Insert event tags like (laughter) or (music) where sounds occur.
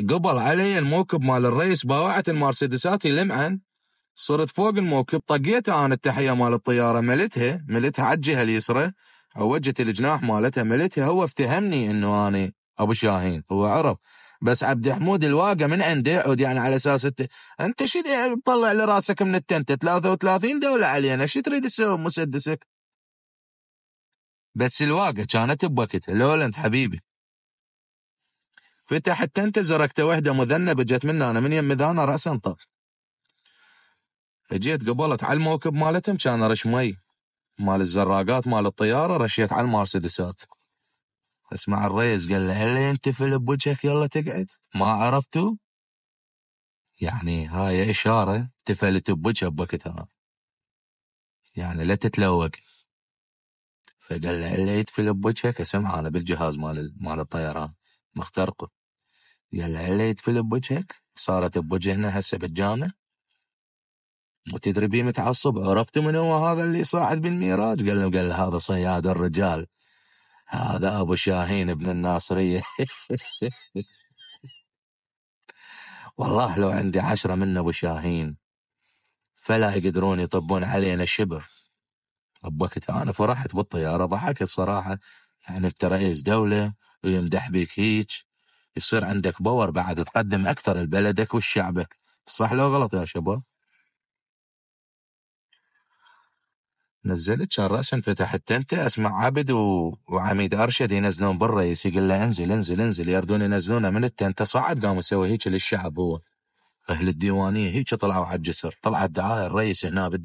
قبل علي الموكب مال الرئيس باوعت المرسيدسات لمعن صرت فوق الموكب طقيته انا التحيه مال الطياره ملتها ملتها على الجهه اليسرى عوجت الجناح مالتها ملتها هو افتهمني انه اني ابو شاهين هو عرف بس عبد الحمود الواقع من عنده عود يعني على اساس انت انت شو تطلع لراسك من التنت 33 دوله علينا شو تريد تسوي مسدسك؟ بس الواقع كانت بوقتها لولا انت حبيبي فتحت تنتزر اكتا وحده مذنبه جت منه انا من يم ذانا راس انطر فجيت قبلت على الموكب مالتهم كان رش مي مال الزراقات مال الطياره رشيت على المرسيدسات اسمع الريس قال له هل في بوجهك يلا تقعد ما عرفتوا يعني هاي اشاره تفلت بوجهه بوقتها يعني لا تتلوق فقال له الا يتفل بوجهك اسمع انا بالجهاز مال مال الطيران مخترقه يا العلا يتفل بوجهك صارت بوجهنا هسه بالجامع وتدري بيه متعصب عرفت من هو هذا اللي صاعد بالميراج قال له قال له هذا صياد الرجال هذا ابو شاهين ابن الناصريه (laughs) والله لو عندي عشرة من ابو شاهين فلا يقدرون يطبون علينا شبر بوقت انا فرحت بالطياره ضحكت صراحه يعني انت رئيس دوله ويمدح بيك هيك يصير عندك باور بعد تقدم اكثر لبلدك ولشعبك صح لو غلط يا شباب نزلت كان راسا فتح التنت اسمع عبد و... وعميد ارشد ينزلون برا يقول له انزل انزل انزل يردون ينزلونه من التنت صعد قام يسوي هيك للشعب هو اهل الديوانيه هيك طلعوا على الجسر طلعت دعايه الرئيس هنا بالديوانيه